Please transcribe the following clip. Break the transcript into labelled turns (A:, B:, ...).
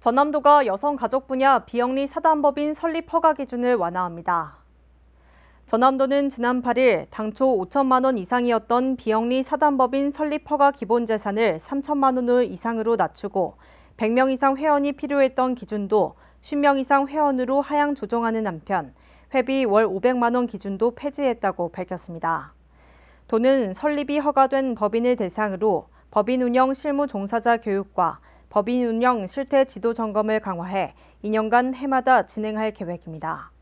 A: 전남도가 여성가족 분야 비영리 사단법인 설립 허가 기준을 완화합니다. 전남도는 지난 8일 당초 5천만 원 이상이었던 비영리 사단법인 설립 허가 기본 재산을 3천만 원 이상으로 낮추고 100명 이상 회원이 필요했던 기준도 10명 이상 회원으로 하향 조정하는 한편 회비 월 500만 원 기준도 폐지했다고 밝혔습니다. 도는 설립이 허가된 법인을 대상으로 법인 운영 실무 종사자 교육과 법인 운영 실태 지도 점검을 강화해 2년간 해마다 진행할 계획입니다.